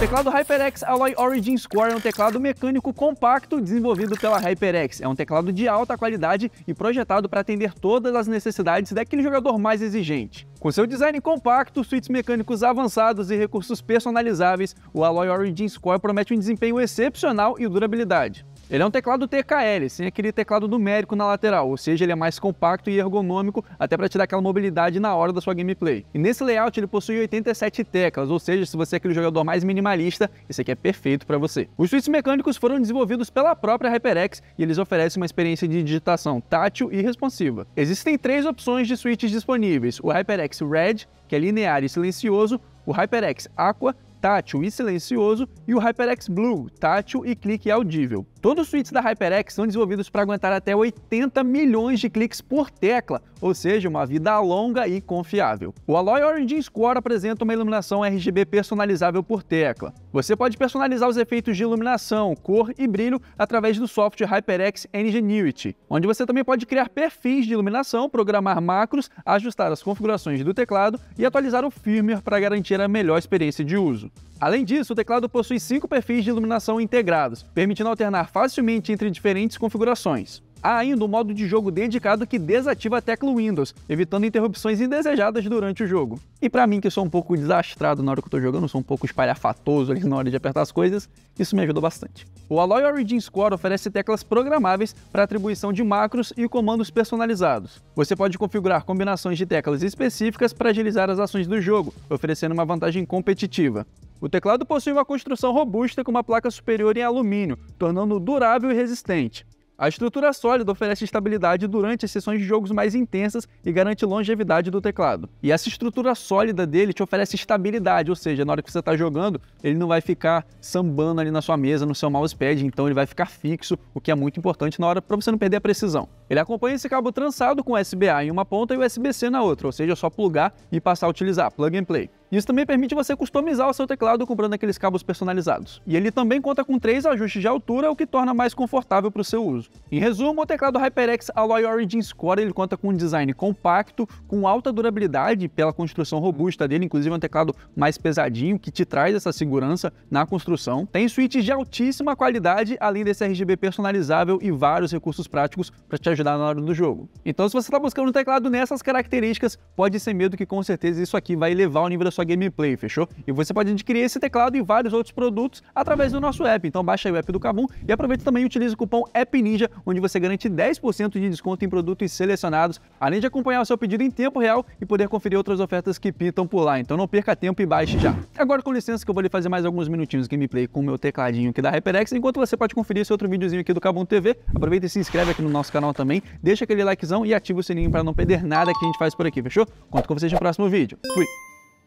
teclado HyperX Alloy Origin Square é um teclado mecânico compacto desenvolvido pela HyperX. É um teclado de alta qualidade e projetado para atender todas as necessidades daquele jogador mais exigente. Com seu design compacto, suítes mecânicos avançados e recursos personalizáveis, o Alloy Origin Square promete um desempenho excepcional e durabilidade. Ele é um teclado TKL, sem aquele teclado numérico na lateral, ou seja, ele é mais compacto e ergonômico, até para te dar aquela mobilidade na hora da sua gameplay. E nesse layout ele possui 87 teclas, ou seja, se você é aquele jogador mais minimalista, esse aqui é perfeito para você. Os switches mecânicos foram desenvolvidos pela própria HyperX e eles oferecem uma experiência de digitação tátil e responsiva. Existem três opções de switches disponíveis, o HyperX Red, que é linear e silencioso, o HyperX Aqua, tátil e silencioso, e o HyperX Blue, tátil e clique audível. Todos os suítes da HyperX são desenvolvidos para aguentar até 80 milhões de cliques por tecla, ou seja, uma vida longa e confiável. O Alloy Origin Score apresenta uma iluminação RGB personalizável por tecla. Você pode personalizar os efeitos de iluminação, cor e brilho através do software HyperX Ingenuity, onde você também pode criar perfis de iluminação, programar macros, ajustar as configurações do teclado e atualizar o firmware para garantir a melhor experiência de uso. Além disso, o teclado possui cinco perfis de iluminação integrados, permitindo alternar facilmente entre diferentes configurações. Há ainda um modo de jogo dedicado que desativa a tecla Windows, evitando interrupções indesejadas durante o jogo. E para mim, que sou um pouco desastrado na hora que eu tô jogando, sou um pouco espalhafatoso ali na hora de apertar as coisas, isso me ajudou bastante. O Alloy Origin Score oferece teclas programáveis para atribuição de macros e comandos personalizados. Você pode configurar combinações de teclas específicas para agilizar as ações do jogo, oferecendo uma vantagem competitiva. O teclado possui uma construção robusta com uma placa superior em alumínio, tornando-o durável e resistente. A estrutura sólida oferece estabilidade durante as sessões de jogos mais intensas e garante longevidade do teclado. E essa estrutura sólida dele te oferece estabilidade, ou seja, na hora que você está jogando, ele não vai ficar sambando ali na sua mesa, no seu mousepad, então ele vai ficar fixo, o que é muito importante na hora para você não perder a precisão. Ele acompanha esse cabo trançado com USB-A em uma ponta e USB-C na outra, ou seja, é só plugar e passar a utilizar, plug and play. Isso também permite você customizar o seu teclado comprando aqueles cabos personalizados. E ele também conta com três ajustes de altura, o que torna mais confortável para o seu uso. Em resumo, o teclado HyperX Alloy Origin Score ele conta com um design compacto, com alta durabilidade pela construção robusta dele, inclusive é um teclado mais pesadinho que te traz essa segurança na construção. Tem switches de altíssima qualidade, além desse RGB personalizável e vários recursos práticos para te ajudar na hora do jogo. Então, se você está buscando um teclado nessas características, pode ser medo que com certeza isso aqui vai elevar o nível da sua sua gameplay, fechou? E você pode adquirir esse teclado e vários outros produtos através do nosso app. Então baixa o app do Kabum e aproveita também e utiliza o cupom AppNinja, onde você garante 10% de desconto em produtos selecionados, além de acompanhar o seu pedido em tempo real e poder conferir outras ofertas que pintam por lá. Então não perca tempo e baixe já. Agora com licença que eu vou lhe fazer mais alguns minutinhos de gameplay com o meu tecladinho aqui da HyperX, enquanto você pode conferir esse outro videozinho aqui do Kabum TV. Aproveita e se inscreve aqui no nosso canal também, deixa aquele likezão e ativa o sininho para não perder nada que a gente faz por aqui, fechou? Conto com vocês no próximo vídeo. Fui!